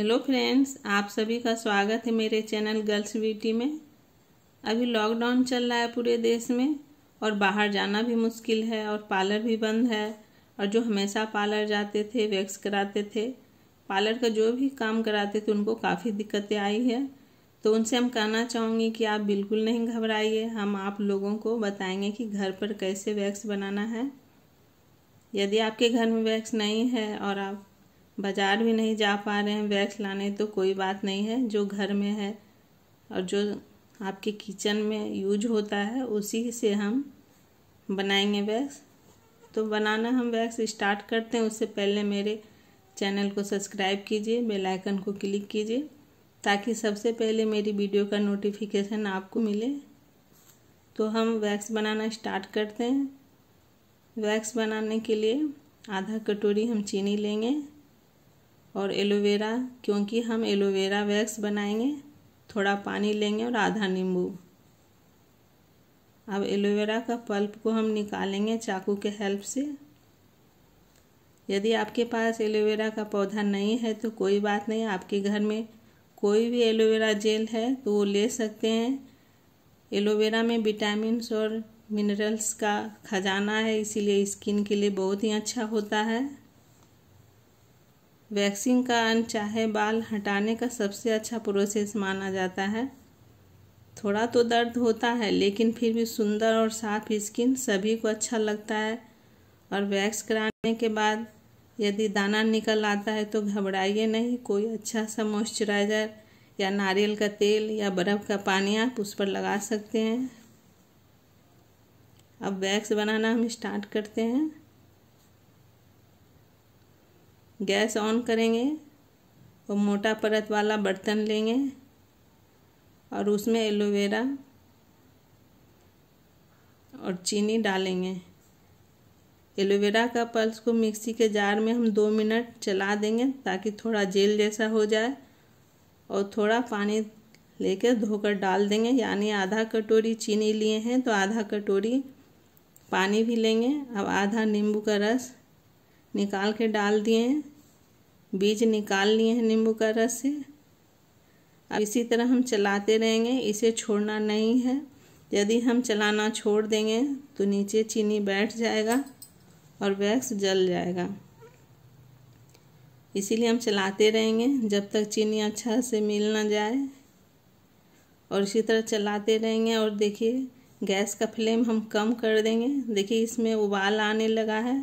hello friends आप सभी का स्वागत है मेरे चैनल गर्ल्स ब्यूटी में अभी लॉकडाउन चल रहा है पूरे देश में और बाहर जाना भी मुश्किल है और पार्लर भी बंद है और जो हमेशा पार्लर जाते थे वैक्स कराते थे पार्लर का जो भी काम कराते थे उनको काफ़ी दिक्कतें आई है तो उनसे हम कहना चाहूँगी कि आप बिल्कुल नहीं घबराइए हम आप लोगों को बताएंगे कि घर पर कैसे वैक्स बनाना है यदि आपके घर में वैक्स नहीं है और आप बाज़ार भी नहीं जा पा रहे हैं वैक्स लाने तो कोई बात नहीं है जो घर में है और जो आपके किचन में यूज होता है उसी से हम बनाएंगे वैक्स तो बनाना हम वैक्स स्टार्ट करते हैं उससे पहले मेरे चैनल को सब्सक्राइब कीजिए बेल आइकन को क्लिक कीजिए ताकि सबसे पहले मेरी वीडियो का नोटिफिकेशन आपको मिले तो हम वैक्स बनाना स्टार्ट करते हैं वैक्स बनाने के लिए आधा कटोरी हम चीनी लेंगे और एलोवेरा क्योंकि हम एलोवेरा वैक्स बनाएंगे थोड़ा पानी लेंगे और आधा नींबू अब एलोवेरा का पल्प को हम निकालेंगे चाकू के हेल्प से यदि आपके पास एलोवेरा का पौधा नहीं है तो कोई बात नहीं आपके घर में कोई भी एलोवेरा जेल है तो वो ले सकते हैं एलोवेरा में विटामिन और मिनरल्स का खजाना है इसीलिए स्किन के लिए बहुत ही अच्छा होता है वैक्सिंग का अनचाहे बाल हटाने का सबसे अच्छा प्रोसेस माना जाता है थोड़ा तो दर्द होता है लेकिन फिर भी सुंदर और साफ स्किन सभी को अच्छा लगता है और वैक्स कराने के बाद यदि दाना निकल आता है तो घबराइए नहीं कोई अच्छा सा मॉइस्चराइज़र या नारियल का तेल या बर्फ़ का पानी आप उस पर लगा सकते हैं अब वैक्स बनाना हम स्टार्ट करते हैं गैस ऑन करेंगे और मोटा परत वाला बर्तन लेंगे और उसमें एलोवेरा और चीनी डालेंगे एलोवेरा का पल्स को मिक्सी के जार में हम दो मिनट चला देंगे ताकि थोड़ा जेल जैसा हो जाए और थोड़ा पानी लेकर धोकर डाल देंगे यानी आधा कटोरी चीनी लिए हैं तो आधा कटोरी पानी भी लेंगे अब आधा नींबू का रस निकाल के डाल दिए हैं बीज निकाल लिए हैं नींबू का रस से अब इसी तरह हम चलाते रहेंगे इसे छोड़ना नहीं है यदि हम चलाना छोड़ देंगे तो नीचे चीनी बैठ जाएगा और वैक्स जल जाएगा इसीलिए हम चलाते रहेंगे जब तक चीनी अच्छा से मिल ना जाए और इसी तरह चलाते रहेंगे और देखिए गैस का फ्लेम हम कम कर देंगे देखिए इसमें उबाल आने लगा है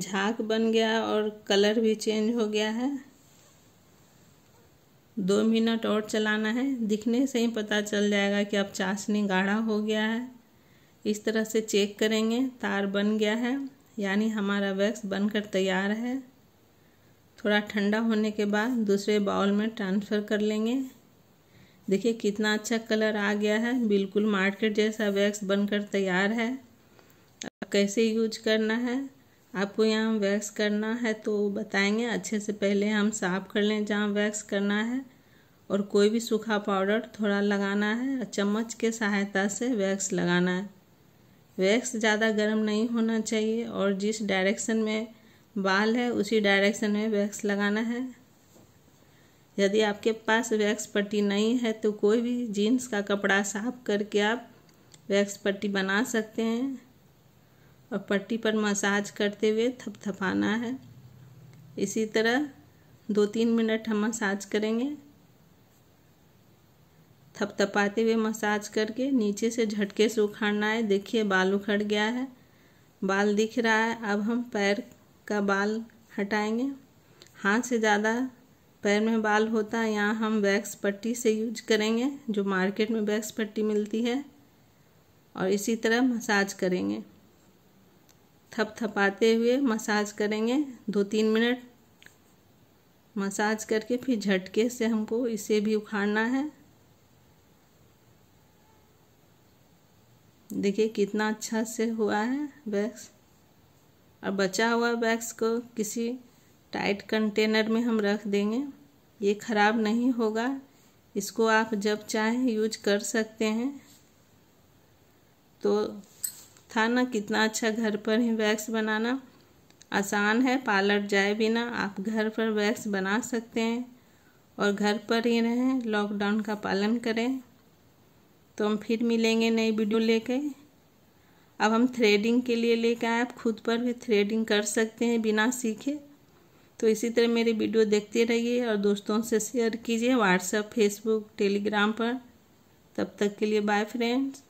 झाग बन गया और कलर भी चेंज हो गया है दो मिनट और चलाना है दिखने से ही पता चल जाएगा कि अब चाशनी गाढ़ा हो गया है इस तरह से चेक करेंगे तार बन गया है यानी हमारा वैक्स बनकर तैयार है थोड़ा ठंडा होने के बाद दूसरे बाउल में ट्रांसफ़र कर लेंगे देखिए कितना अच्छा कलर आ गया है बिल्कुल मार्केट जैसा वैक्स बनकर तैयार है कैसे यूज करना है आपको यहाँ वैक्स करना है तो बताएंगे अच्छे से पहले हम साफ़ कर लें जहाँ वैक्स करना है और कोई भी सूखा पाउडर थोड़ा लगाना है और चम्मच के सहायता से वैक्स लगाना है वैक्स ज़्यादा गर्म नहीं होना चाहिए और जिस डायरेक्शन में बाल है उसी डायरेक्शन में वैक्स लगाना है यदि आपके पास वैक्स पट्टी नहीं है तो कोई भी जीन्स का कपड़ा साफ करके आप वैक्स पट्टी बना सकते हैं और पट्टी पर मसाज करते हुए थपथपाना है इसी तरह दो तीन मिनट हम मसाज करेंगे थपथपाते हुए मसाज करके नीचे से झटके से उखाड़ना है देखिए बाल उखड़ गया है बाल दिख रहा है अब हम पैर का बाल हटाएंगे हाथ से ज़्यादा पैर में बाल होता है यहाँ हम वैक्स पट्टी से यूज करेंगे जो मार्केट में वैक्स पट्टी मिलती है और इसी तरह मसाज करेंगे थपथपाते हुए मसाज करेंगे दो तीन मिनट मसाज करके फिर झटके से हमको इसे भी उखाड़ना है देखिए कितना अच्छा से हुआ है वैक्स और बचा हुआ वैक्स को किसी टाइट कंटेनर में हम रख देंगे ये ख़राब नहीं होगा इसको आप जब चाहें यूज कर सकते हैं तो दिखाना कितना अच्छा घर पर ही वैक्स बनाना आसान है पार्लर जाए बिना आप घर पर वैक्स बना सकते हैं और घर पर ही रहें लॉकडाउन का पालन करें तो हम फिर मिलेंगे नई वीडियो लेके अब हम थ्रेडिंग के लिए लेकर आए आप खुद पर भी थ्रेडिंग कर सकते हैं बिना सीखे तो इसी तरह मेरी वीडियो देखते रहिए और दोस्तों से शेयर कीजिए व्हाट्सएप फेसबुक टेलीग्राम पर तब तक के लिए बाय फ्रेंड्स